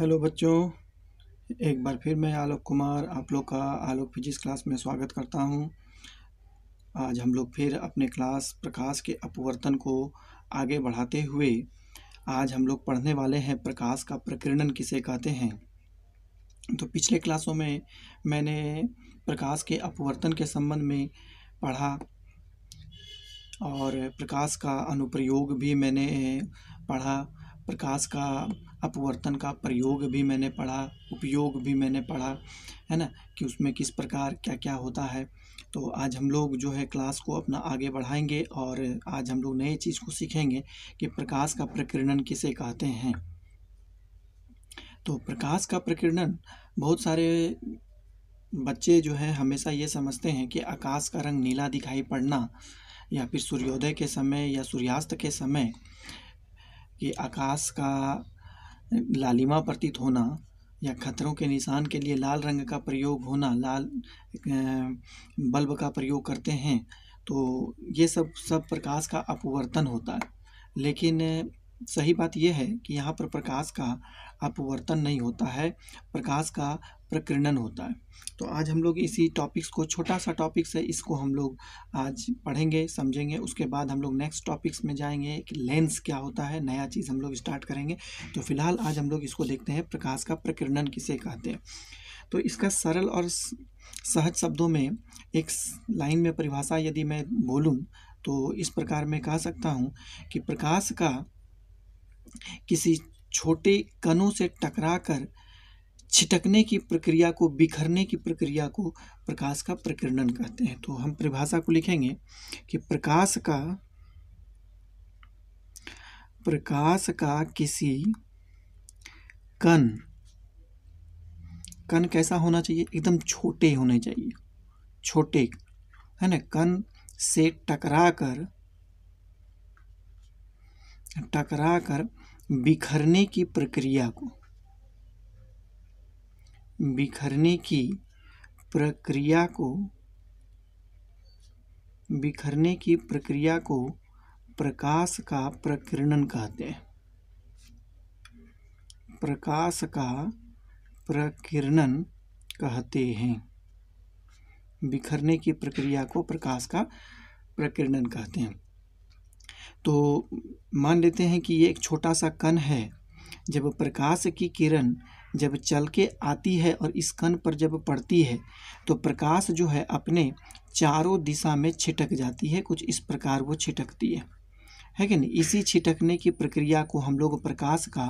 hello बच्चों एक बार फिर मैं आलोक कुमार आप लोग का आलोक फिजिक्स क्लास में स्वागत करता हूं आज हम लोग फिर अपने क्लास प्रकाश के अपवर्तन को आगे बढ़ाते हुए आज हम लोग पढ़ने वाले हैं प्रकाश का प्रकीर्णन किसे कहते हैं तो पिछले क्लासों में मैंने प्रकाश के अपवर्तन के संबंध में पढ़ा और प्रकाश का अनुप्रयोग भी मैंने पढ़ा प्रकाश का अपवर्तन का प्रयोग भी मैंने पढ़ा उपयोग भी मैंने पढ़ा है ना कि उसमें किस प्रकार क्या क्या होता है तो आज हम लोग जो है क्लास को अपना आगे बढ़ाएंगे और आज हम लोग नए चीज़ को सीखेंगे कि प्रकाश का प्रकीर्णन किसे कहते हैं तो प्रकाश का प्रकीर्णन बहुत सारे बच्चे जो है हमेशा ये समझते हैं कि आकाश का रंग नीला दिखाई पड़ना या फिर सूर्योदय के समय या सूर्यास्त के समय कि आकाश का लालिमा प्रतीत होना या खतरों के निशान के लिए लाल रंग का प्रयोग होना लाल बल्ब का प्रयोग करते हैं तो ये सब सब प्रकाश का अपवर्तन होता है लेकिन सही बात यह है कि यहाँ पर प्रकाश का अपवर्तन नहीं होता है प्रकाश का प्रकीर्णन होता है तो आज हम लोग इसी टॉपिक्स को छोटा सा टॉपिक्स है इसको हम लोग आज पढ़ेंगे समझेंगे उसके बाद हम लोग नेक्स्ट टॉपिक्स में जाएंगे कि लेंस क्या होता है नया चीज़ हम लोग स्टार्ट करेंगे तो फिलहाल आज हम लोग इसको देखते हैं प्रकाश का प्रकीर्णन किसे कहते हैं तो इसका सरल और सहज शब्दों में एक लाइन में परिभाषा यदि मैं बोलूँ तो इस प्रकार मैं कह सकता हूँ कि प्रकाश का किसी छोटे कणों से टकराकर छिटकने की प्रक्रिया को बिखरने की प्रक्रिया को प्रकाश का प्रकीर्णन कहते हैं तो हम परिभाषा को लिखेंगे कि प्रकाश का प्रकाश का किसी कण कण कैसा होना चाहिए एकदम छोटे होने चाहिए छोटे है ना कण से टकरा कर टकरा कर बिखरने की प्रक्रिया को बिखरने की प्रक्रिया को बिखरने की प्रक्रिया को प्रकाश का प्रकीर्णन कहते हैं प्रकाश का प्रकीर्णन कहते हैं बिखरने की प्रक्रिया को प्रकाश का प्रकीर्णन कहते हैं तो मान लेते हैं कि ये एक छोटा सा कण है जब प्रकाश की किरण जब चल के आती है और इस कण पर जब पड़ती है तो प्रकाश जो है अपने चारों दिशा में छिटक जाती है कुछ इस प्रकार वो छिटकती है है कि नहीं इसी छिटकने की प्रक्रिया को हम लोग प्रकाश का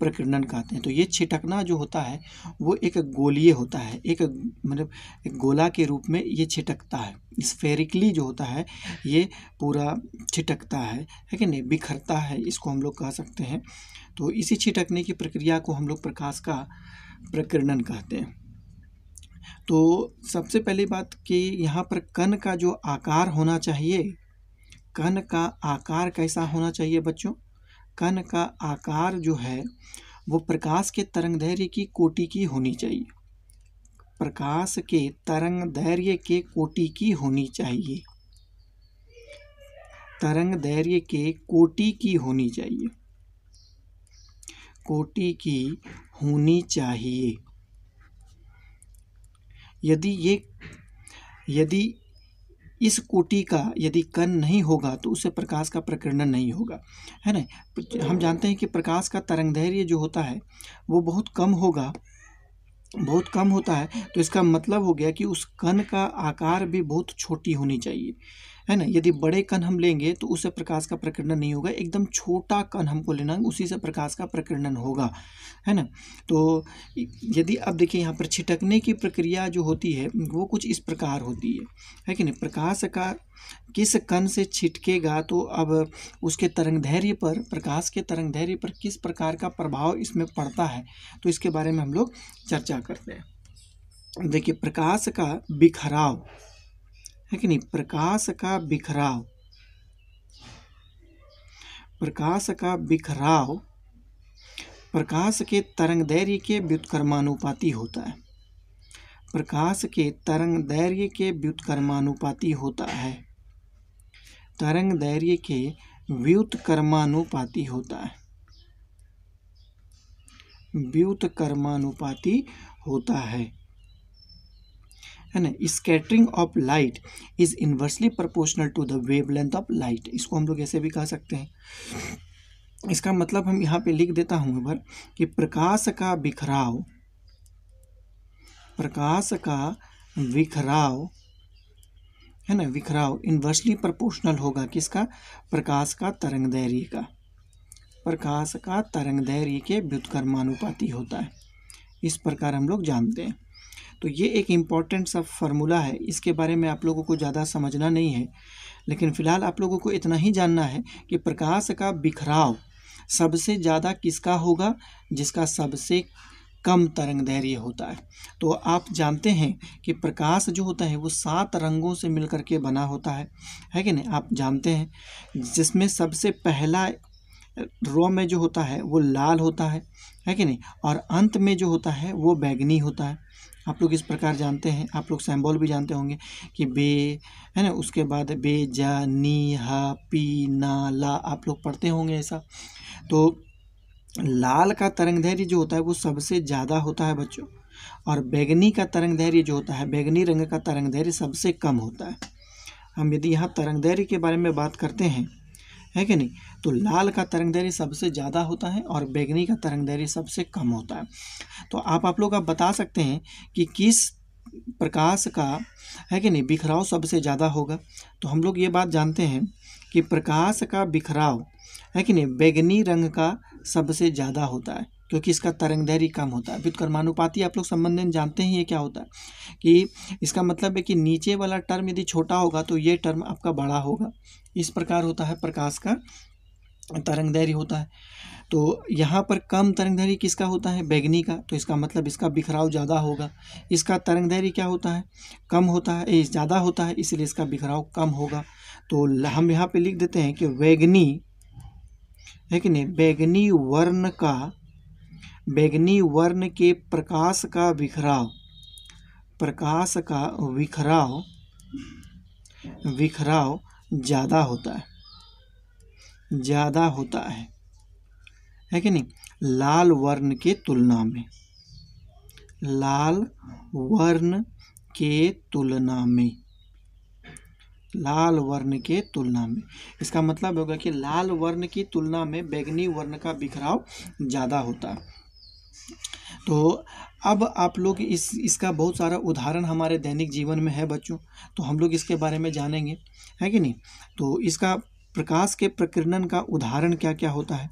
प्रकीर्णन कहते हैं तो ये छिटकना जो होता है वो एक गोलीय होता है एक मतलब एक गोला के रूप में ये छिटकता है स्फेरिकली जो होता है ये पूरा छिटकता है है कि नहीं बिखरता है इसको हम लोग कह सकते हैं तो इसी छिटकने की प्रक्रिया को हम लोग प्रकाश का प्रकीर्णन कहते हैं तो सबसे पहली बात कि यहाँ पर कण का जो आकार होना चाहिए कन का आकार कैसा होना चाहिए बच्चों कन का आकार जो है वो प्रकाश के तरंग धैर्य की कोटि की होनी चाहिए प्रकाश के तरंग धैर्य के कोटि की होनी चाहिए तरंग धैर्य के कोटि की होनी चाहिए कोटि की होनी चाहिए यदि ये यदि इस कोटि का यदि कण नहीं होगा तो उससे प्रकाश का प्रकरण नहीं होगा है ना हम जानते हैं कि प्रकाश का तरंग धैर्य जो होता है वो बहुत कम होगा बहुत कम होता है तो इसका मतलब हो गया कि उस कण का आकार भी बहुत छोटी होनी चाहिए है ना यदि बड़े कण हम लेंगे तो उससे प्रकाश का प्रकीर्णन नहीं होगा एकदम छोटा कण हमको लेना है उसी से प्रकाश का प्रकीर्णन होगा है ना तो यदि अब देखिए यहाँ पर छिटकने की प्रक्रिया जो होती है वो कुछ इस प्रकार होती है है कि नहीं प्रकाश का किस कण से छिटकेगा तो अब उसके तरंग धैर्य पर प्रकाश के तरंग धैर्य पर किस प्रकार का प्रभाव इसमें पड़ता है तो इसके बारे में हम लोग चर्चा करते हैं देखिए प्रकाश का बिखराव है कि नहीं प्रकाश का बिखराव प्रकाश का बिखराव प्रकाश के तरंग दैर्य के व्युत्कर्मानुपाती होता है प्रकाश के तरंग दैर्य के व्युत्कर्मानुपाती होता है तरंग दैर्य के व्युतकर्मानुपाती होता है व्युतकर्मानुपाती होता है है ना scattering of light is inversely proportional to the wavelength of light इसको हम लोग ऐसे भी कह सकते हैं इसका मतलब हम यहाँ पे लिख देता हूँ एक कि प्रकाश का बिखराव प्रकाश का बिखराव है ना बिखराव इन्वर्सली प्रपोर्शनल होगा किसका प्रकाश का तरंग दैर्य का प्रकाश का तरंग दैर्य के व्युतकर्मानुपाती होता है इस प्रकार हम लोग जानते हैं तो ये एक इम्पॉर्टेंट सा फार्मूला है इसके बारे में आप लोगों को ज़्यादा समझना नहीं है लेकिन फ़िलहाल आप लोगों को इतना ही जानना है कि प्रकाश का बिखराव सबसे ज़्यादा किसका होगा जिसका सबसे कम तरंग धैर्य होता है तो आप जानते हैं कि प्रकाश जो होता है वो सात रंगों से मिलकर के बना होता है है कि नहीं आप जानते हैं जिसमें सबसे पहला रो में जो होता है वो लाल होता है है कि नहीं और अंत में जो होता है वो बैगनी होता है आप लोग इस प्रकार जानते हैं आप लोग सैम्बॉल भी जानते होंगे कि बे है ना उसके बाद बे जा नी हा पी ना ला आप लोग पढ़ते होंगे ऐसा तो लाल का तरंग धैर्य जो होता है वो सबसे ज़्यादा होता है बच्चों और बैगनी का तरंग धैर्य जो होता है बैगनी रंग का तरंग धैर्य सबसे कम होता है हम यदि यहाँ तरंग धैर्य के बारे में बात करते हैं है कि नहीं तो लाल का तरंग दैर्य सबसे ज़्यादा होता है और बैगनी का तरंग दैर्य सबसे कम होता है तो आप आप लोग आप बता सकते हैं कि किस प्रकाश का है कि नहीं बिखराव सबसे ज़्यादा होगा तो हम लोग ये बात जानते हैं कि प्रकाश का बिखराव है कि नहीं बैगनी रंग का सबसे ज़्यादा होता है क्योंकि इसका तरंग कम होता है व्युत्कर्मानुपाती आप लोग संबंध जानते हैं ये क्या होता है कि इसका मतलब है कि नीचे वाला टर्म यदि छोटा होगा तो ये टर्म आपका बड़ा होगा इस प्रकार होता है प्रकाश का तरंगदैर्य होता है तो यहाँ पर कम तरंगदैर्य किसका होता है बैगनी का तो इसका मतलब इसका बिखराव ज़्यादा होगा इसका तरंगदैर्य क्या होता है कम होता है ज़्यादा होता है इसलिए इसका बिखराव कम होगा तो हम यहाँ पे लिख देते हैं कि बैगनी है कि नहीं बैगनी वर्ण का बैगनी वर्ण के प्रकाश का बिखराव प्रकाश का बिखराव बिखराव ज़्यादा होता है ज़्यादा होता है है कि नहीं लाल वर्ण के तुलना में लाल वर्ण के तुलना में लाल वर्ण के तुलना में इसका मतलब होगा कि लाल वर्ण की तुलना में बैगनी वर्ण का बिखराव ज़्यादा होता है तो अब आप लोग इस इसका बहुत सारा उदाहरण हमारे दैनिक जीवन में है बच्चों तो हम लोग इसके बारे में जानेंगे है कि नहीं तो इसका प्रकाश के प्रकीर्णन का उदाहरण क्या क्या होता है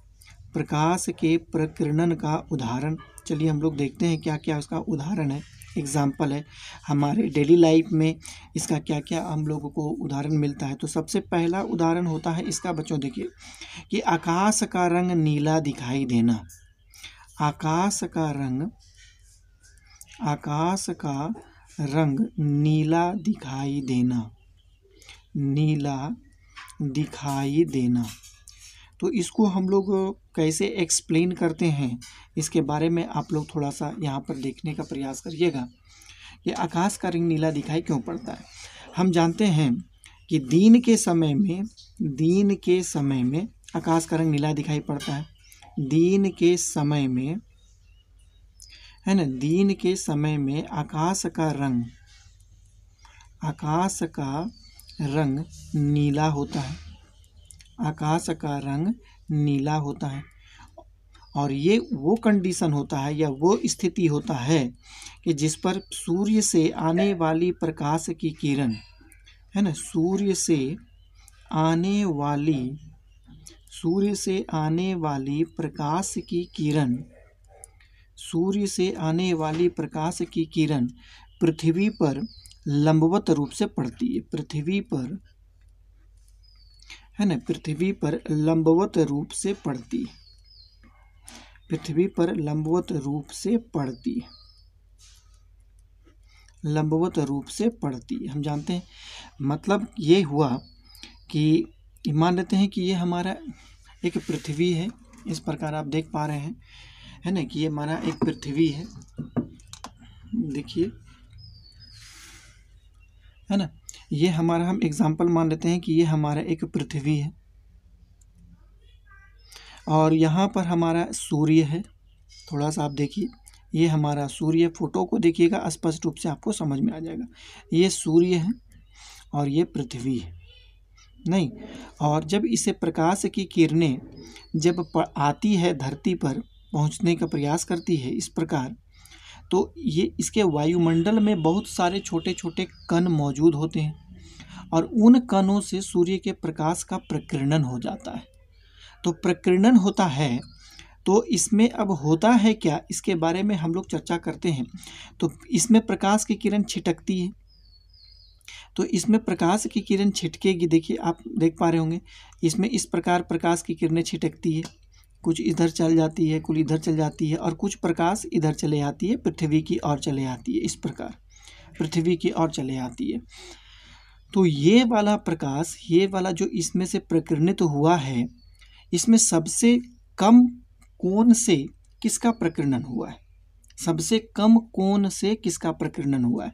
प्रकाश के प्रकीर्णन का उदाहरण चलिए हम लोग देखते हैं क्या क्या उसका उदाहरण है एग्जाम्पल है हमारे डेली लाइफ में इसका क्या क्या हम लोगों को उदाहरण मिलता है तो सबसे पहला उदाहरण होता है इसका बच्चों देखिए कि आकाश का रंग नीला दिखाई देना आकाश का रंग आकाश का रंग नीला दिखाई देना नीला दिखाई देना तो इसको हम लोग कैसे एक्सप्लेन करते हैं इसके बारे में आप लोग थोड़ा सा यहाँ पर देखने का प्रयास करिएगा कि आकाश का रंग नीला दिखाई क्यों पड़ता है हम जानते हैं कि दिन के समय में दिन के समय में आकाश का रंग नीला दिखाई पड़ता है दिन के समय में है ना दिन के समय में आकाश का रंग आकाश का रंग नीला होता है आकाश का रंग नीला होता है और ये वो कंडीशन होता है या वो स्थिति होता है कि जिस पर सूर्य से आने वाली प्रकाश की किरण है ना सूर्य से आने वाली सूर्य से आने वाली प्रकाश की किरण सूर्य से आने वाली प्रकाश की किरण पृथ्वी पर लंबवत रूप से पड़ती है पृथ्वी पर है ना पृथ्वी पर लंबवत रूप से पड़ती पृथ्वी पर लंबवत रूप से पड़ती लंबवत रूप से पड़ती हम जानते हैं मतलब ये हुआ कि मान लेते हैं कि ये हमारा एक पृथ्वी है इस प्रकार आप देख पा रहे हैं है ना कि ये हमारा एक पृथ्वी है देखिए है ना ये हमारा हम एग्ज़ाम्पल मान लेते हैं कि ये हमारा एक पृथ्वी है और यहाँ पर हमारा सूर्य है थोड़ा सा आप देखिए ये हमारा सूर्य फोटो को देखिएगा स्पष्ट रूप से आपको समझ में आ जाएगा ये सूर्य है और ये पृथ्वी है नहीं और जब इसे प्रकाश की किरणें जब आती है धरती पर पहुंचने का प्रयास करती है इस प्रकार तो ये इसके वायुमंडल में बहुत सारे छोटे छोटे कण मौजूद होते हैं और उन कणों से सूर्य के प्रकाश का प्रकीर्णन हो जाता है तो प्रकीर्णन होता है तो इसमें अब होता है क्या इसके बारे में हम लोग चर्चा करते हैं तो इसमें प्रकाश की किरण छिटकती है तो इसमें प्रकाश की किरण छिटकेगी देखिए आप देख पा रहे होंगे इसमें इस प्रकार प्रकाश की किरणें छिटकती है कुछ इधर चल जाती है कुल इधर चल जाती है और कुछ प्रकाश इधर चले आती है पृथ्वी की ओर चले आती है इस प्रकार पृथ्वी की ओर चले आती है तो ये वाला प्रकाश ये वाला जो इसमें से प्रकृणित तो हुआ है इसमें सबसे कम कोण से किसका प्रकृणन हुआ है सबसे कम कोण से किसका प्रकृणन हुआ है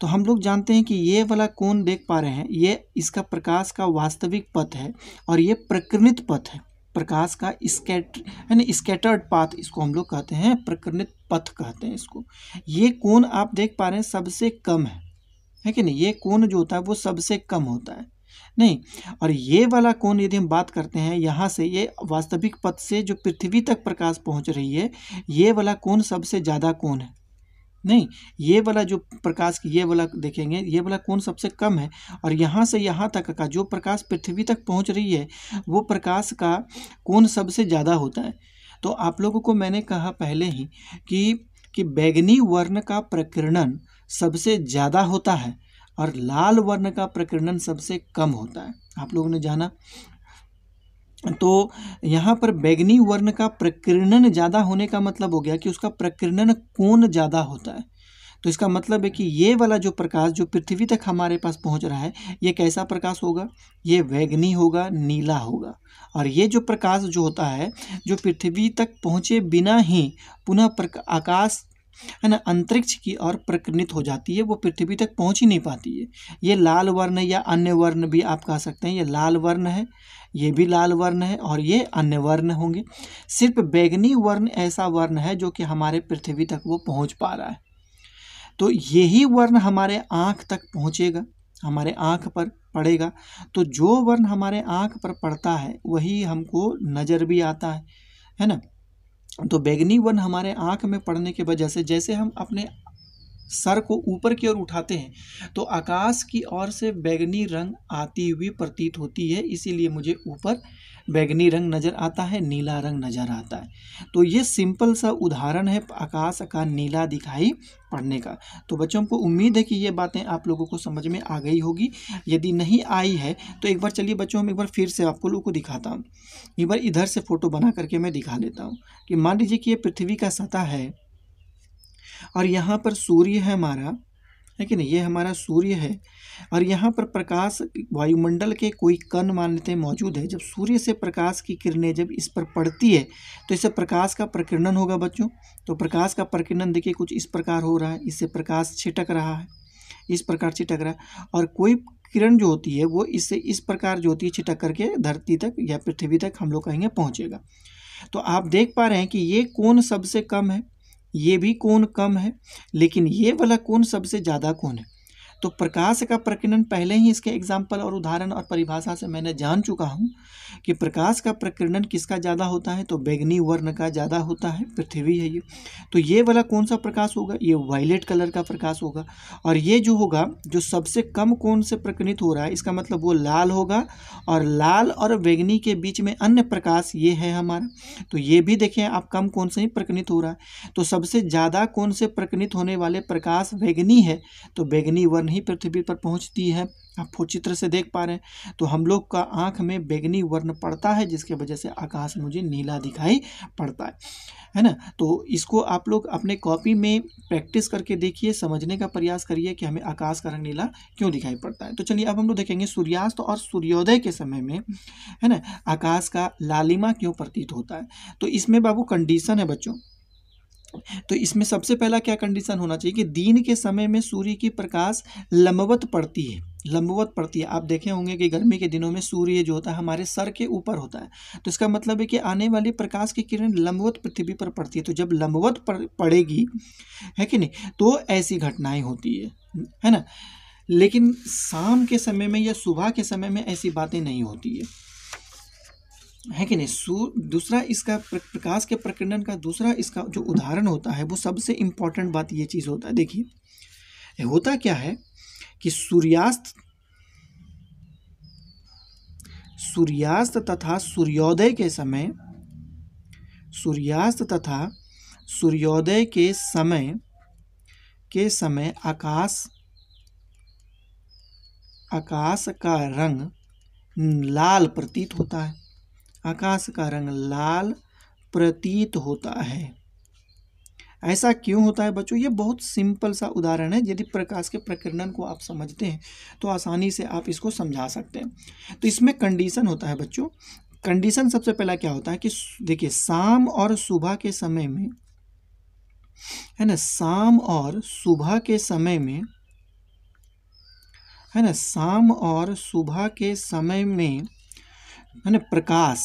तो हम लोग जानते हैं कि ये वाला कोण देख पा रहे हैं ये इसका प्रकाश का वास्तविक पथ है और ये प्रकृणित पथ है प्रकाश का है यानी स्केटर्ड पाथ इसको हम लोग कहते हैं प्रकरणित पथ कहते हैं इसको ये कोण आप देख पा रहे हैं सबसे कम है है कि नहीं ये कोण जो होता है वो सबसे कम होता है नहीं और ये वाला कोण यदि हम बात करते हैं यहाँ से ये वास्तविक पथ से जो पृथ्वी तक प्रकाश पहुँच रही है ये वाला कोण सबसे ज़्यादा कोण है नहीं ये वाला जो प्रकाश की ये वाला देखेंगे ये वाला कोण सबसे कम है और यहाँ से यहाँ तक का जो प्रकाश पृथ्वी तक पहुँच रही है वो प्रकाश का कोण सबसे ज़्यादा होता है तो आप लोगों को मैंने कहा पहले ही कि कि बैगनी वर्ण का प्रकीर्णन सबसे ज़्यादा होता है और लाल वर्ण का प्रकीर्णन सबसे कम होता है आप लोगों ने जाना तो यहाँ पर बैगनी वर्ण का प्रकीर्णन ज़्यादा होने का मतलब हो गया कि उसका प्रकीर्णन कोण ज़्यादा होता है तो इसका मतलब है कि ये वाला जो प्रकाश जो पृथ्वी तक हमारे पास पहुंच रहा है ये कैसा प्रकाश होगा ये वैगनी होगा नीला होगा और ये जो प्रकाश जो होता है जो पृथ्वी तक पहुंचे बिना ही पुनः आकाश है ना अंतरिक्ष की ओर प्रकृत हो जाती है वो पृथ्वी तक पहुंच ही नहीं पाती है ये लाल वर्ण या अन्य वर्ण भी आप कह सकते हैं ये लाल वर्ण है ये भी लाल वर्ण है और ये अन्य वर्ण होंगे सिर्फ बैगनी वर्ण ऐसा वर्ण है जो कि हमारे पृथ्वी तक वो पहुंच पा रहा है तो यही वर्ण हमारे आँख तक पहुँचेगा हमारे आँख पर पड़ेगा तो जो वर्ण हमारे आँख पर पड़ता है वही हमको नज़र भी आता है है ना तो बैगनी वर्ण हमारे आँख में पड़ने के वजह से जैसे हम अपने सर को ऊपर की ओर उठाते हैं तो आकाश की ओर से बैगनी रंग आती हुई प्रतीत होती है इसीलिए मुझे ऊपर बैगनी रंग नज़र आता है नीला रंग नज़र आता है तो ये सिंपल सा उदाहरण है आकाश का नीला दिखाई पढ़ने का तो बच्चों को उम्मीद है कि ये बातें आप लोगों को समझ में आ गई होगी यदि नहीं आई है तो एक बार चलिए बच्चों हम एक बार फिर से आप लोगों को दिखाता हूँ एक बार इधर से फ़ोटो बना करके मैं दिखा देता हूँ कि मान लीजिए कि ये पृथ्वी का सतह है और यहाँ पर सूर्य है हमारा है कि नहीं ये हमारा सूर्य है और यहाँ पर प्रकाश वायुमंडल के कोई कण मान लेते हैं मौजूद है जब सूर्य से प्रकाश की किरणें जब इस पर पड़ती है तो इससे प्रकाश का प्रकीर्णन होगा बच्चों तो प्रकाश का प्रकीर्णन देखिए कुछ इस प्रकार हो रहा है इससे प्रकाश छिटक रहा है इस प्रकार छिटक रहा है और कोई किरण जो होती है वो इससे इस प्रकार जो होती है छिटक करके धरती तक या पृथ्वी तक हम लोग कहेंगे पहुँचेगा तो आप देख पा रहे हैं कि ये कौन सबसे कम है ये भी कोण कम है लेकिन ये वाला कोण सबसे ज़्यादा कोण है तो प्रकाश का प्रकीर्णन पहले ही इसके एग्जाम्पल और उदाहरण और परिभाषा से मैंने जान चुका हूँ कि प्रकाश का प्रकीर्णन किसका ज़्यादा होता है तो बैगनी वर्ण का ज़्यादा होता है पृथ्वी है ये तो ये वाला कौन सा प्रकाश होगा ये वायलेट कलर का प्रकाश होगा और ये जो होगा जो सबसे कम कोण से प्रकरणित हो रहा है इसका मतलब वो लाल होगा और लाल और बैगनी के बीच में अन्य प्रकाश ये है हमारा तो ये भी देखें आप कम कौन से ही प्रकीर्णित हो रहा है तो सबसे ज़्यादा कौन से प्रकीर्णित होने वाले प्रकाश बैगनी है तो बैगनी वर्ण ही पृथ्वी पर पहुंचती है आप चित्र से देख पा रहे हैं तो हम लोग का आँख में बैगनी वर्ण पड़ता है जिसके वजह से आकाश मुझे नीला दिखाई पड़ता है है ना तो इसको आप लोग अपने कॉपी में प्रैक्टिस करके देखिए समझने का प्रयास करिए कि हमें आकाश का रंग नीला क्यों दिखाई पड़ता है तो चलिए अब हम लोग देखेंगे सूर्यास्त और सूर्योदय के समय में है ना आकाश का लालिमा क्यों प्रतीत होता है तो इसमें बाबू कंडीशन है बच्चों तो इसमें सबसे पहला क्या कंडीशन होना चाहिए कि दिन के समय में सूर्य की प्रकाश लंबवत पड़ती है लंबवत पड़ती है आप देखे होंगे कि गर्मी के दिनों में सूर्य जो होता है हमारे सर के ऊपर होता है तो इसका मतलब है कि आने वाली प्रकाश की किरण लंबवत पृथ्वी पर पड़ती है तो जब लंबवत पड़ेगी है कि नहीं तो ऐसी घटनाएं होती है है ना लेकिन शाम के समय में या सुबह के समय में ऐसी बातें नहीं होती है है कि नहीं सू दूसरा इसका प्रकाश के प्रकरणन का दूसरा इसका जो उदाहरण होता है वो सबसे इम्पॉर्टेंट बात ये चीज़ होता है देखिए होता क्या है कि सूर्यास्त सूर्यास्त तथा सूर्योदय के समय सूर्यास्त तथा सूर्योदय के समय के समय आकाश आकाश का रंग लाल प्रतीत होता है आकाश का रंग लाल प्रतीत होता है ऐसा क्यों होता है बच्चों ये बहुत सिंपल सा उदाहरण है यदि प्रकाश के प्रकरणन को आप समझते हैं तो आसानी से आप इसको समझा सकते हैं तो इसमें कंडीशन होता है बच्चों कंडीशन सबसे पहला क्या होता है कि देखिए शाम और सुबह के समय में है ना शाम और सुबह के समय में है ना शाम और सुबह के समय में है ना प्रकाश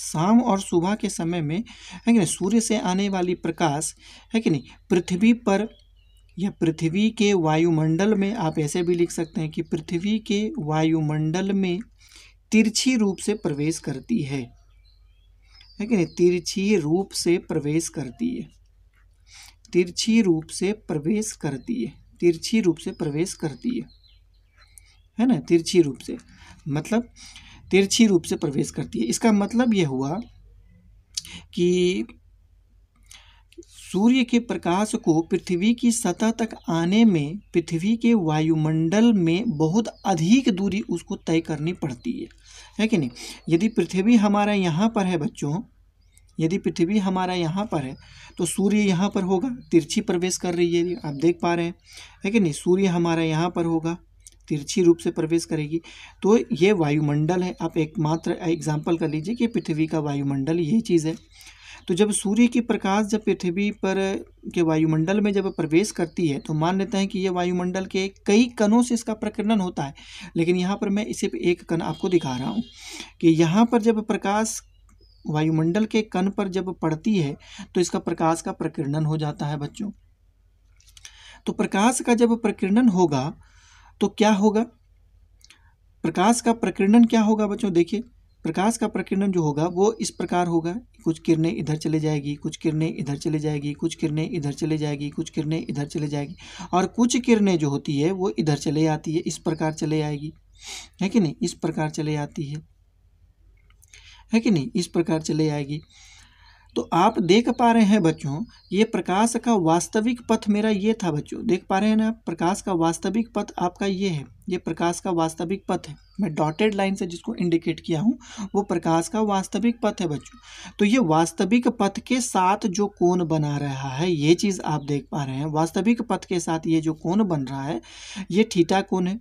शाम और सुबह के समय में है कि नहीं सूर्य से आने वाली प्रकाश है कि नहीं पृथ्वी पर या पृथ्वी के वायुमंडल में आप ऐसे भी लिख सकते हैं कि पृथ्वी के वायुमंडल में तिरछी रूप से प्रवेश करती है है कि नहीं तिरछी रूप से प्रवेश करती है तिरछी रूप से प्रवेश करती है तिरछी रूप से प्रवेश करती है है ना तिरछी रूप से मतलब तिरछी रूप से प्रवेश करती है इसका मतलब यह हुआ कि सूर्य के प्रकाश को पृथ्वी की सतह तक आने में पृथ्वी के वायुमंडल में बहुत अधिक दूरी उसको तय करनी पड़ती है है कि नहीं यदि पृथ्वी हमारा यहाँ पर है बच्चों यदि पृथ्वी हमारा यहाँ पर है तो सूर्य यहाँ पर होगा तिरछी प्रवेश कर रही है आप देख पा रहे हैं है कि नहीं सूर्य हमारा यहाँ पर होगा तिरछी रूप से प्रवेश करेगी तो ये वायुमंडल है आप एकमात्र एग्जाम्पल कर लीजिए कि पृथ्वी का वायुमंडल यही चीज़ है तो जब सूर्य की प्रकाश जब पृथ्वी पर के वायुमंडल में जब प्रवेश करती है तो मान लेते हैं कि यह वायुमंडल के कई कणों से इसका प्रकीर्णन होता है लेकिन यहाँ पर मैं सिर्फ एक कण आपको दिखा रहा हूँ कि यहाँ पर जब प्रकाश वायुमंडल के कण पर जब पड़ती है तो इसका प्रकाश का प्रकर्णन हो जाता है बच्चों तो प्रकाश का जब प्रकीर्णन होगा तो क्या होगा प्रकाश का प्रकीर्णन क्या होगा बच्चों देखिए प्रकाश का प्रकीर्णन जो होगा वो इस प्रकार होगा कुछ किरणें इधर चले जाएगी कुछ किरणें इधर चले जाएगी कुछ किरणें इधर चले जाएगी कुछ किरणें इधर चले जाएगी और कुछ किरणें जो होती है वो इधर चले आती है इस प्रकार चले आएगी है कि नहीं इस प्रकार चले आती है है कि नहीं इस प्रकार चले आएगी तो आप देख पा रहे हैं बच्चों ये प्रकाश का वास्तविक पथ मेरा ये था बच्चों देख पा रहे हैं ना प्रकाश का वास्तविक पथ आपका ये है ये प्रकाश का वास्तविक पथ है मैं डॉटेड लाइन से जिसको इंडिकेट किया हूँ वो प्रकाश का वास्तविक पथ है बच्चों तो ये वास्तविक पथ के साथ जो कोण बना रहा है ये चीज़ आप देख पा रहे हैं वास्तविक पथ के साथ ये जो कोण बन रहा है ये ठीटा कोण है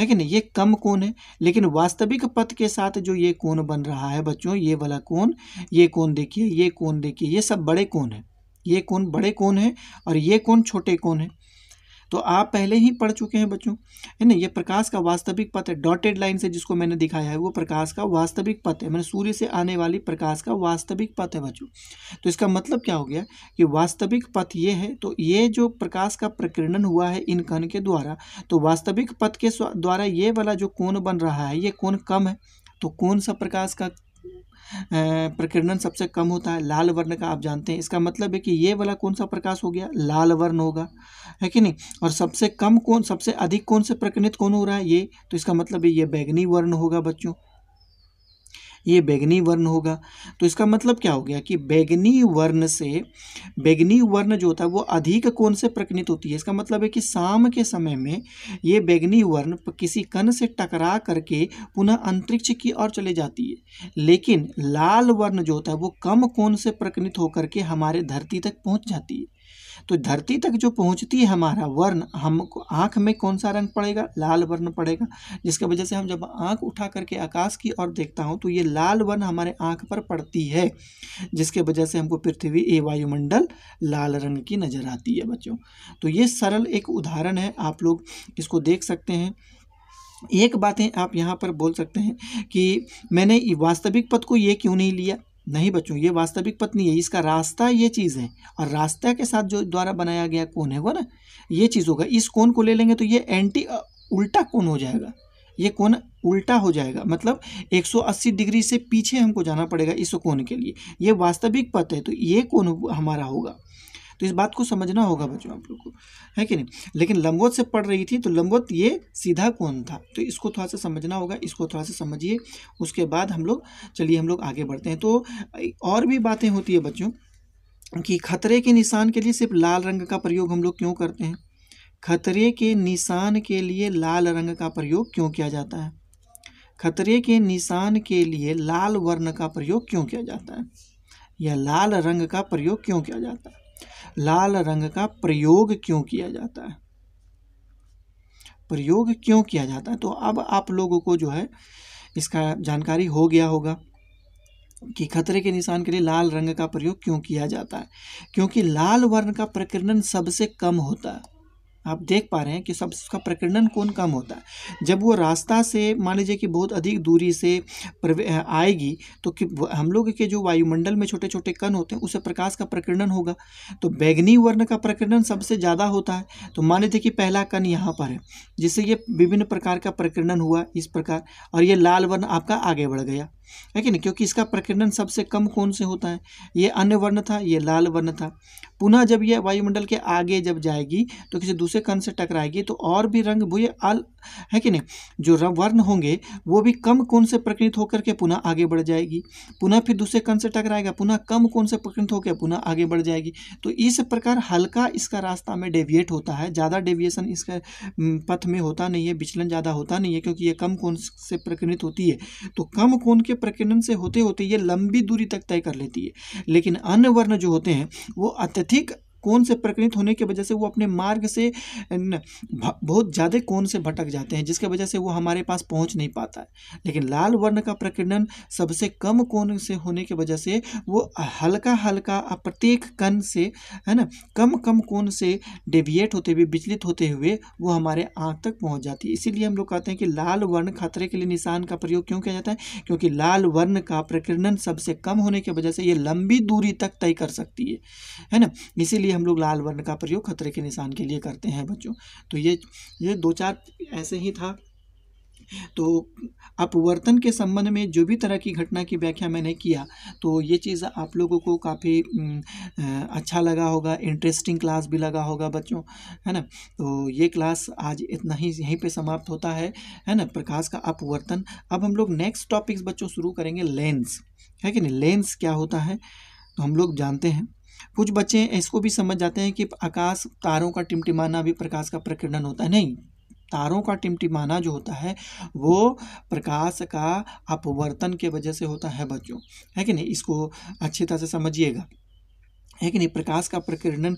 है कि नहीं ये कम कोण है लेकिन वास्तविक पथ के साथ जो ये कोण बन रहा है बच्चों ये वाला कोण ये कोण देखिए ये कोण देखिए ये सब बड़े कोण है ये कोण बड़े कोण है और ये कोण छोटे कोण है तो आप पहले ही पढ़ चुके हैं बच्चों है ना ये प्रकाश का वास्तविक पथ है डॉटेड लाइन से जिसको मैंने दिखाया है वो प्रकाश का वास्तविक पथ है मैंने सूर्य से आने वाली प्रकाश का वास्तविक पथ है बच्चों तो इसका मतलब क्या हो गया कि वास्तविक पथ ये है तो ये जो प्रकाश का प्रकीर्णन हुआ है इन कण के द्वारा तो वास्तविक पथ के द्वारा ये वाला जो कोण बन रहा है ये कोण कम है तो कौन सा प्रकाश का प्रकीर्णन सबसे कम होता है लाल वर्ण का आप जानते हैं इसका मतलब है कि ये वाला कौन सा प्रकाश हो गया लाल वर्ण होगा है कि नहीं और सबसे कम कौन सबसे अधिक कौन से प्रकीर्णित कौन हो रहा है ये तो इसका मतलब है ये बैगनी वर्ण होगा बच्चों ये बैगनी वर्ण होगा तो इसका मतलब क्या हो गया कि बैगनी वर्ण से बैगनी वर्ण जो होता है वो अधिक कोण से प्रकनित होती है इसका मतलब है कि शाम के समय में ये बैगनी वर्ण किसी कण से टकरा करके पुनः अंतरिक्ष की ओर चले जाती है लेकिन लाल वर्ण जो होता है वो कम कोण से प्रकनित होकर के हमारे धरती तक पहुँच जाती है तो धरती तक जो पहुंचती है हमारा वर्ण हमको आँख में कौन सा रंग पड़ेगा लाल वर्ण पड़ेगा जिसकी वजह से हम जब आँख उठा करके आकाश की ओर देखता हूँ तो ये लाल वर्ण हमारे आँख पर पड़ती है जिसके वजह से हमको पृथ्वी ए वायुमंडल लाल रंग की नज़र आती है बच्चों तो ये सरल एक उदाहरण है आप लोग इसको देख सकते हैं एक बातें आप यहाँ पर बोल सकते हैं कि मैंने वास्तविक पद को ये क्यों नहीं लिया नहीं बच्चों ये वास्तविक पत्नी है इसका रास्ता ये चीज़ है और रास्ता के साथ जो द्वारा बनाया गया कौन है वो ना ये चीज़ होगा इस कौन को ले लेंगे तो ये एंटी उल्टा कौन हो जाएगा ये कौन उल्टा हो जाएगा मतलब 180 डिग्री से पीछे हमको जाना पड़ेगा इस कौन के लिए ये वास्तविक पथ है तो ये कोण हमारा होगा तो इस बात को समझना होगा बच्चों आप लोग को है कि नहीं लेकिन लंबोत से पढ़ रही थी तो लंबोत ये सीधा कौन था तो इसको थोड़ा सा समझना होगा इसको थोड़ा सा समझिए उसके बाद हम लोग चलिए हम लोग आगे बढ़ते हैं तो और भी बातें होती है बच्चों कि खतरे के निशान के लिए सिर्फ लाल रंग का प्रयोग हम लोग क्यों करते हैं खतरे के निशान के लिए लाल रंग का प्रयोग क्यों किया जाता है खतरे के निशान के लिए लाल वर्ण का प्रयोग क्यों किया जाता है या लाल रंग का प्रयोग क्यों किया जाता है लाल रंग का प्रयोग क्यों किया जाता है प्रयोग क्यों किया जाता है तो अब आप लोगों को जो है इसका जानकारी हो गया होगा कि खतरे के निशान के लिए लाल रंग का प्रयोग क्यों किया जाता है क्योंकि लाल वर्ण का प्रकीर्णन सबसे कम होता है आप देख पा रहे हैं कि सब उसका प्रकरणन कौन कम होता है जब वो रास्ता से मान लीजिए कि बहुत अधिक दूरी से आएगी तो कि हम लोग के जो वायुमंडल में छोटे छोटे कण होते हैं उसे प्रकाश का प्रकरणन होगा तो बैगनी वर्ण का प्रकरणन सबसे ज़्यादा होता है तो मान लीजिए कि पहला कण यहाँ पर है जिससे ये विभिन्न प्रकार का प्रकरणन हुआ इस प्रकार और ये लाल वर्ण आपका आगे बढ़ गया है कि नहीं क्योंकि इसका प्रकीर्णन सबसे कम कौन से होता है ये अन्य वर्ण था ये लाल वर्ण था पुनः जब यह वायुमंडल के आगे जब जाएगी तो किसी दूसरे कण से टकराएगी तो और भी रंग भूये आल है कि नहीं जो वर्ण होंगे वो भी कम कौन से प्रकृत होकर के पुनः आगे बढ़ जाएगी पुनः फिर दूसरे कण से टकराएगा पुनः कम कौन से प्रकृत होकर पुनः आगे बढ़ जाएगी तो इस प्रकार हल्का इसका रास्ता में डेविएट होता है ज़्यादा डेविएशन इसका पथ में होता नहीं है विचलन ज़्यादा होता नहीं है क्योंकि ये कम कौन से प्रकृत होती है तो कम कौन के प्रकीर्णन से होते होते ये लंबी दूरी तक तय कर लेती है लेकिन अन्य वर्ण जो होते हैं वो अत्यधिक कोण से प्रकरणित होने की वजह से वो अपने मार्ग से बहुत ज़्यादा कोण से भटक जाते हैं जिसके वजह से वो हमारे पास पहुंच नहीं पाता है लेकिन लाल वर्ण का प्रकीर्णन सबसे कम कोण से होने की वजह से वो हल्का हल्का प्रत्येक कण से है ना कम कम कोण से डेविएट होते हुए विचलित होते हुए वो हमारे आँख तक पहुँच जाती है इसीलिए हम लोग कहते हैं कि लाल वर्ण खतरे के लिए निशान का प्रयोग क्यों किया जाता है क्योंकि लाल वर्ण का प्रकीर्णन सबसे कम होने की वजह से ये लंबी दूरी तक तय कर सकती है है ना इसीलिए इसलिए हम लोग लाल वर्ण का प्रयोग खतरे के निशान के लिए करते हैं बच्चों तो ये ये दो चार ऐसे ही था तो अपवर्तन के संबंध में जो भी तरह की घटना की व्याख्या मैंने किया तो ये चीज़ आप लोगों को काफ़ी अच्छा लगा होगा इंटरेस्टिंग क्लास भी लगा होगा बच्चों है ना तो ये क्लास आज इतना ही यहीं पे समाप्त होता है है ना प्रकाश का अपवर्तन अब हम लोग नेक्स्ट टॉपिक्स बच्चों शुरू करेंगे लेंस है कि नहीं लेंस क्या होता है तो हम लोग जानते हैं कुछ बच्चे इसको भी समझ जाते हैं कि आकाश तारों का टिमटिमाना भी प्रकाश का प्रकीर्णन होता है नहीं तारों का टिमटिमाना जो होता है वो प्रकाश का अपवर्तन के वजह से होता है बच्चों है कि नहीं इसको अच्छी तरह से समझिएगा है कि नहीं प्रकाश का प्रकीर्णन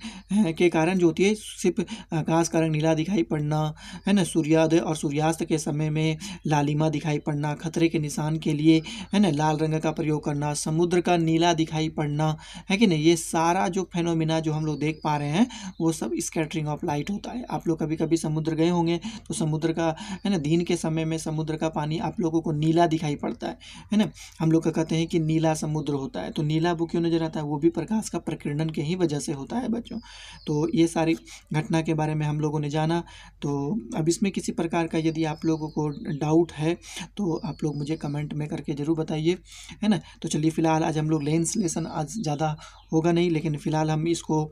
के कारण जो होती है सिर्फ आकाश का रंग नीला दिखाई पड़ना है ना सूर्योदय और सूर्यास्त के समय में लालिमा दिखाई पड़ना खतरे के निशान के लिए है ना लाल रंग का प्रयोग करना समुद्र का नीला दिखाई पड़ना है कि नहीं ये सारा जो फेनोमिना जो हम लोग देख पा रहे हैं वो सब स्कैटरिंग ऑफ लाइट होता है आप लोग कभी कभी समुद्र गए होंगे तो समुद्र का है ना दिन के समय में समुद्र का पानी आप लोगों को नीला दिखाई पड़ता है है ना हम लोग कहते हैं कि नीला समुद्र होता है तो नीला वो क्यों नजर आता है वो भी प्रकाश का प्रकृति उत्पीड़न के ही वजह से होता है बच्चों तो ये सारी घटना के बारे में हम लोगों ने जाना तो अब इसमें किसी प्रकार का यदि आप लोगों को डाउट है तो आप लोग मुझे कमेंट में करके ज़रूर बताइए है ना तो चलिए फ़िलहाल आज हम लोग लेंस लेसन आज ज़्यादा होगा नहीं लेकिन फ़िलहाल हम इसको